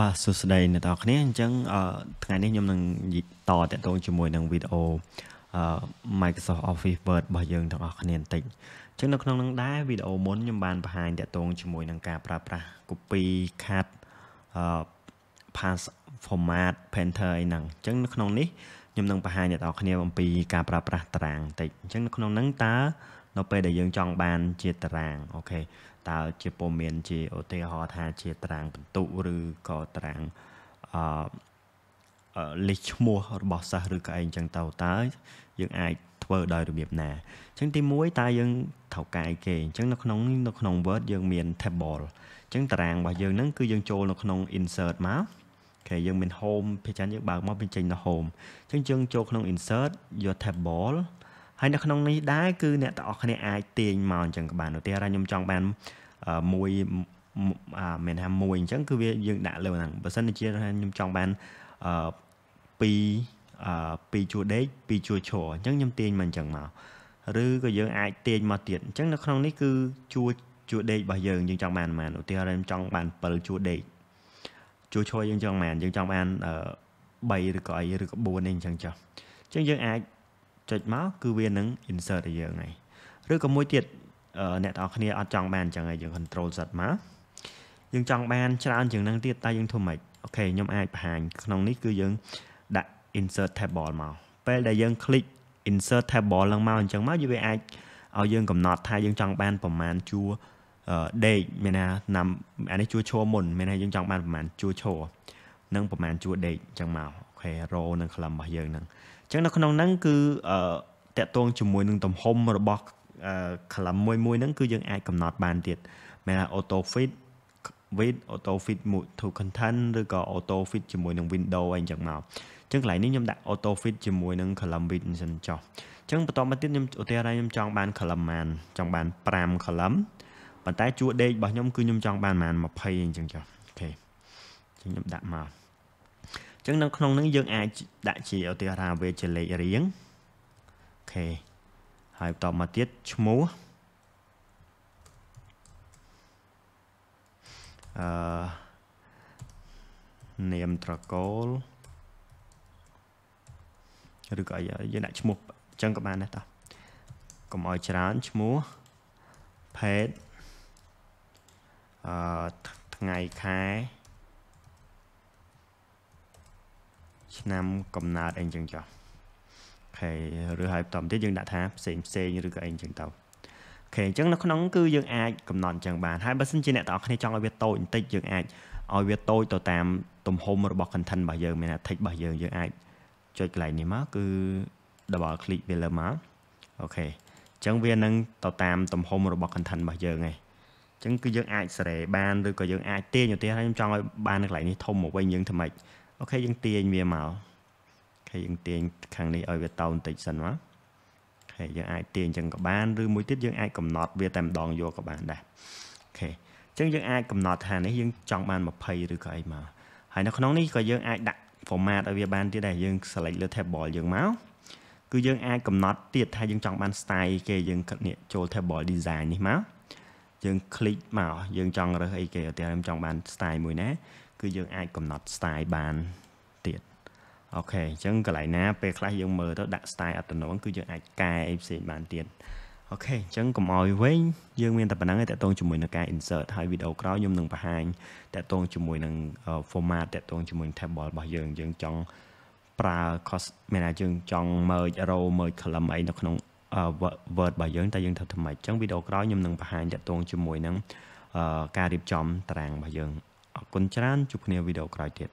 បាទសួស្តីអ្នកនរគ្នាអញ្ចឹងថ្ងៃនេះខ្ញុំនឹងតតតងជាមួយនឹងវីដេអូ Microsoft Office Word របស់យើងទាំងអស់គ្នាបន្តិចអញ្ចឹងនៅក្នុងនឹងដែរវីដេអូមុនខ្ញុំបានបង្ហាញតតងជាមួយនឹងការប្រើប្រាស់ copy cut pass format painter អីហ្នឹងអញ្ចឹងនៅក្នុងនេះខ្ញុំនឹងបង្ហាញអ្នកនរគ្នាអំពីការប្រើប្រាស់តារាងបន្តិចអញ្ចឹងនៅក្នុងហ្នឹងតើនៅពេលដែលយើងចង់បាន ជាតារាងអូខេតើជាពុំមានជាឧទាហរណ៍ថាជាតារាងពិន្ទុឬក៏តារាងអឺលេខឈ្មោះរបស់សិស្សឬក៏អីអញ្ចឹងទៅតើយើងអាចធ្វើដោយរបៀបណាអញ្ចឹងទី1តើយើងត្រូវកាយគេអញ្ចឹងនៅក្នុងនៅក្នុង Word យើងមាន table អញ្ចឹងតារាងរបស់យើងហ្នឹងគឺយើងចូលនៅក្នុង insert មកគេយើងមាន home ភាគច្រើនយើងបើកមកបញ្ចេញទៅ home អញ្ចឹងយើងចូលក្នុង insert your table ហើយនៅក្នុងនេះដែរគឺអ្នកទាំងអស់គ្នាអាចទាញមកអញ្ចឹងក៏បានឧទាហរណ៍ខ្ញុំចង់បានមួយអាមានថាមួយអញ្ចឹងគឺវាយើងដាក់លើហ្នឹងបើសិនជាខ្ញុំចង់បានអឺ2អឺ2ជួរដេក2ជួរឈរអញ្ចឹងខ្ញុំទាញមកអញ្ចឹងមកឬក៏យើងអាចទាញមកទៀតអញ្ចឹងនៅក្នុងនេះគឺជួរជួរដេករបស់យើងយើងចង់បានប៉ុន្មានឧទាហរណ៍ខ្ញុំចង់បាន7ជួរដេកជួយឆ្លើយយើងចង់បានយើងចង់បាន3ឬក៏អីឬក៏4អីអញ្ចឹងចុះអញ្ចឹងយើងអាចចុចមកគឺវានឹង insert ឲ្យយើងហើយឬក៏មួយទៀតអ្នកទាំងអស់គ្នាអត់ចង់បានអញ្ចឹងហើយយើង control Z មកយើងចង់បាន ច្រើនជាងនឹងទៀតតែយើងធ្វើម៉េចអូខេខ្ញុំអាចបង្ហាញក្នុងនេះគឺយើងដាក់ insert table មកពេលដែលយើង click insert table ឡើងមកអញ្ចឹងមកវាអាចឲ្យយើងកំណត់ថាយើងចង់បានប្រមាណជួរដេកមានណាណាំអានេះជួឈរមុនមានណាយើងចង់បានប្រហែលជួឈរនិងប្រហែលជួដេកអញ្ចឹងមកអូខេរោនិងក្លឹមរបស់យើងហ្នឹងអញ្ចឹងនៅក្នុងហ្នឹងគឺអឺតកតងជាមួយនឹងទំហំរបស់ក្លឹមមួយមួយហ្នឹងគឺយើងអាចកំណត់បានទៀតមានថា auto fit with auto fit to content ឬក៏ auto fit ជាមួយនឹង window អីចឹងមកអញ្ចឹងកន្លែងនេះខ្ញុំដាក់ auto fit ជាមួយនឹង column width សិនចុះអញ្ចឹងបន្តមកទៀតខ្ញុំឧទាហរណ៍ខ្ញុំចង់បាន column បានចង់បាន5 column ប៉ុន្តែជួរដេករបស់ខ្ញុំគឺខ្ញុំចង់បានប្រហែល20អញ្ចឹងចុះអូខេអញ្ចឹងខ្ញុំដាក់មកអញ្ចឹងនៅក្នុងហ្នឹងយើងអាចដាក់ជាឧទាហរណ៍វាជាលេខរៀងអូខេហើយបន្តមកទៀតឈ្មោះអឺនាមត្រកូលឬក៏យើងដាក់ឈ្មោះអញ្ចឹងក៏បានដែរតោះកុំឲ្យច្រើនឈ្មោះ page អឺថ្ងៃខែឆ្នាំកំណើតអីចឹងចុះអូខេឬហើយបន្តទៀតយើងដាក់ថាផ្សេងផ្សេងឬក៏អីចឹងទៅអូខេអញ្ចឹងនៅក្នុងគឺយើងអាចកំណត់អញ្ចឹងបានហើយបើសិនជាអ្នកទាំងអស់គ្នាចង់ឲ្យវាតូចបន្តិចយើងអាចឲ្យវាតូចទៅតាម ទំហំរបស់ content របស់យើងមានថា text របស់យើងយើងអាចចុចកន្លែងនេះមកគឺ double click វាលើមកអូខេអញ្ចឹងវានឹងទៅតាមទំហំរបស់ content របស់យើងឯងចឹងគឺយើងអាចសេរីបានឬក៏យើងអាចទាញឧទាហរណ៍ខ្ញុំចង់ឲ្យបាននៅកន្លែងនេះធំមកវិញយើងធ្វើម៉េចអូខេយើងទាញវាមកអូខេយើងទាញខាងនេះឲ្យវាតោបន្តិចសិនមកអូខេយើងអាចទាញចឹងក៏បានឬមួយទៀតយើងអាចកំណត់វាតែម្ដងយកក៏បានដែរអូខេចឹងយើងអាចកំណត់ថានេះយើងចង់បាន20ឬក៏អីមកហើយនៅក្នុងនេះក៏យើងអាចដាក់ format ឲ្យវាបានទៀតដែរយើង select លើ table យើងមកគឺយើងអាចកំណត់ទៀតថាយើងចង់បាន style គេយើងនេះចូល table design នេះមកយើងคลิกមកយើងចង់រើសអីគេឧទាហរណ៍ខ្ញុំចង់បាន style មួយណាគឺយើងអាចកំណត់ style បានទៀតអូខេអញ្ចឹងកន្លែងណាពេលខ្លះយើងមើលទៅដាក់ style អត្តនោមគឺយើងអាចកែអីផ្សេងបានទៀតអូខេអញ្ចឹងកុំឲ្យវិញយើងមានតែប៉ុណ្ណឹងឯងតកតងជាមួយនឹងការ insert ហើយ video ក្រោយខ្ញុំនឹងបង្ហាញតកតងជាមួយនឹង format តកតងជាមួយ table របស់យើងយើង ចង់ប្រើ cost មានថាយើងចង់ merge row merge column អីនៅក្នុង word របស់យើងតែយើងធ្វើថ្មីអញ្ចឹងវីដេអូក្រោយខ្ញុំនឹងបង្ហាញតកតងជាមួយនឹងការរៀបចំតារាងរបស់យើងអរគុណច្រើនជួបគ្នាវីដេអូក្រោយទៀត